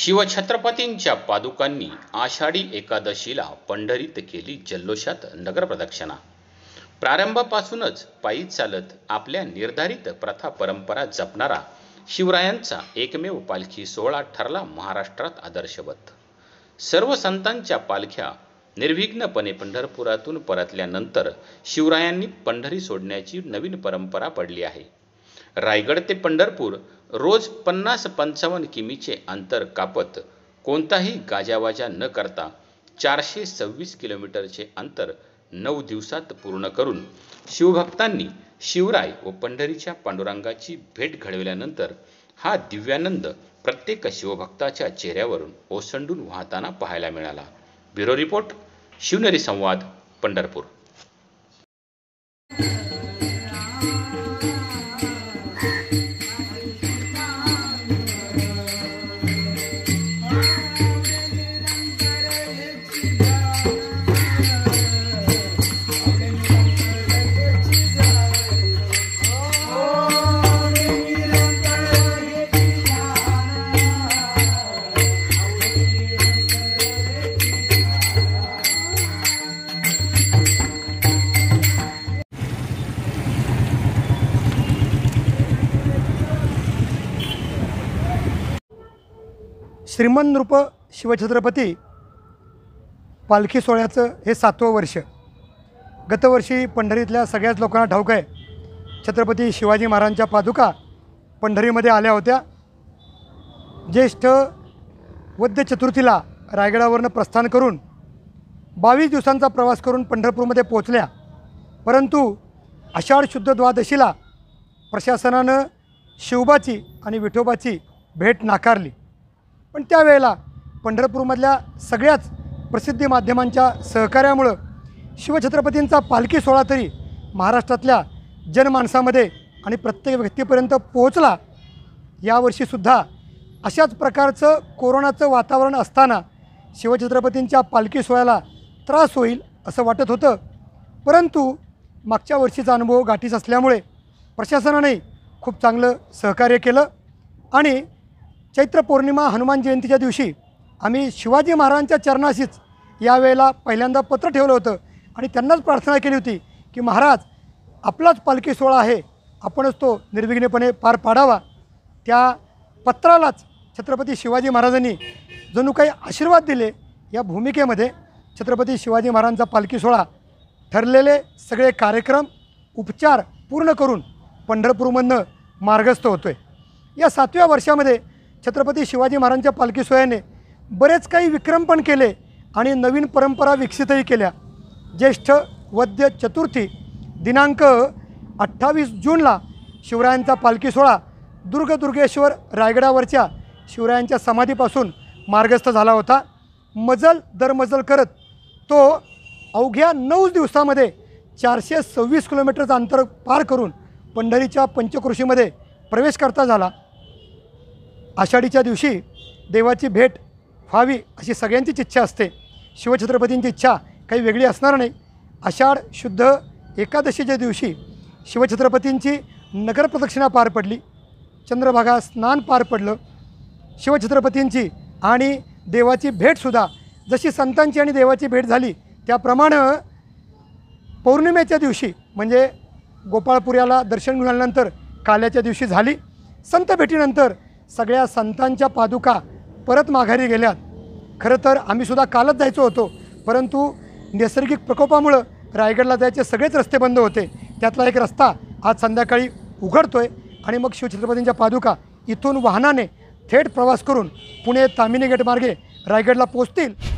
शिवछत्रपतींच्या पादुकांनी आषाढी एकादशीला पंढरीत केली जल्लोषात नगरप्रदक्षिणा प्रारंभापासूनच पायी चालत आपल्या निर्धारित प्रथा परंपरा जपणारा शिवरायांचा एकमेव पालखी सोहळा ठरला महाराष्ट्रात आदर्शवत सर्व संतांच्या पालख्या निर्विघ्नपणे पंढरपुरातून परतल्यानंतर शिवरायांनी पंढरी सोडण्याची नवीन परंपरा पडली आहे रायगड ते पंढरपूर रोज पन्नास पंचावन्न किमीचे अंतर कापत कोणताही गाजावाजा न करता चारशे सव्वीस किलोमीटरचे अंतर नऊ दिवसात पूर्ण करून शिवभक्तांनी शिवराय व पंढरीच्या पांडुरंगाची भेट घडविल्यानंतर हा दिव्यानंद प्रत्येक शिवभक्ताच्या चेहऱ्यावरून ओसंडून वाहताना पाहायला मिळाला ब्युरो रिपोर्ट शिवनेरी संवाद पंढरपूर श्रीमन रूप शिवछत्रपती पालखी सोहळ्याचं हे सातवं वर्ष गतवर्षी पंढरीतल्या सगळ्याच लोकांना ठाऊक आहे छत्रपती शिवाजी महाराजांच्या पादुका पंढरीमध्ये आल्या होत्या ज्येष्ठ वद्य चतुर्थीला रायगडावरनं प्रस्थान करून बावीस दिवसांचा प्रवास करून पंढरपूरमध्ये पोचल्या परंतु आषाढ शुद्ध द्वादशीला प्रशासनानं शिवबाची आणि विठोबाची भेट नाकारली पण त्यावेळेला पंढरपूरमधल्या सगळ्याच प्रसिद्धी माध्यमांच्या सहकार्यामुळं शिवछत्रपतींचा पालखी सोहळा तरी महाराष्ट्रातल्या जनमानसामध्ये आणि प्रत्येक व्यक्तीपर्यंत पोहोचला यावर्षीसुद्धा अशाच प्रकारचं कोरोनाचं वातावरण असताना शिवछत्रपतींच्या पालखी सोहळ्याला त्रास होईल असं वाटत होतं परंतु मागच्या वर्षीचा अनुभव गाठीस असल्यामुळे प्रशासनाने खूप चांगलं सहकार्य केलं आणि चैत्र पौर्णिमा हनुमान जयंतीच्या दिवशी आम्ही शिवाजी महाराजांच्या चरणाशीच यावेळेला पहिल्यांदा पत्र ठेवलं होतं आणि त्यांनाच प्रार्थना केली होती की महाराज आपलाच पालखी सोहळा आहे आपणच तो निर्विघ्नपणे पार पाडावा त्या पत्रालाच छत्रपती शिवाजी महाराजांनी जणू काही आशीर्वाद दिले या भूमिकेमध्ये छत्रपती शिवाजी महाराजांचा पालखी सोहळा ठरलेले सगळे कार्यक्रम उपचार पूर्ण करून पंढरपूरमधनं मार्गस्थ होतो आहे या सातव्या वर्षामध्ये छत्रपती शिवाजी महाराजांच्या पालखी सोयाने बरेच काही विक्रम पण केले आणि नवीन परंपरा विकसितही केल्या ज्येष्ठ वद्य चतुर्थी दिनांक अठ्ठावीस जूनला शिवरायांचा पालखी सोहळा दुर्गदुर्गेश्वर रायगडावरच्या शिवरायांच्या समाधीपासून मार्गस्थ झाला होता मजल दरमजल करत तो अवघ्या नऊ दिवसामध्ये चारशे सव्वीस किलोमीटरचं अंतर पार करून पंढरीच्या पंचकृषीमध्ये प्रवेश करता झाला आषाढीच्या दिवशी देवाची भेट व्हावी अशी सगळ्यांचीच इच्छा असते शिवछत्रपतींची इच्छा काही वेगळी असणार नाही आषाढ शुद्ध एकादशीच्या दिवशी शिवछत्रपतींची नगरप्रदक्षिणा पार पडली चंद्रभागा स्नान पार पडलं शिवछत्रपतींची आणि देवाची भेटसुद्धा जशी संतांची आणि देवाची भेट झाली त्याप्रमाणे पौर्णिमेच्या दिवशी म्हणजे गोपाळपुऱ्याला दर्शन घेऊन आल्यानंतर काल्याच्या दिवशी झाली संत भेटीनंतर सगळ्या संतांच्या पादुका परत माघारी गेल्यात खरं तर आम्हीसुद्धा कालच जायचो होतो परंतु नैसर्गिक प्रकोपामुळं रायगडला जायचे सगळेच रस्ते बंद होते त्यातला एक रस्ता आज संध्याकाळी उघडतो आहे आणि मग शिवछत्रपतींच्या पादुका इथून वाहनाने थेट प्रवास करून पुणे तामिनी गेटमार्गे रायगडला पोचतील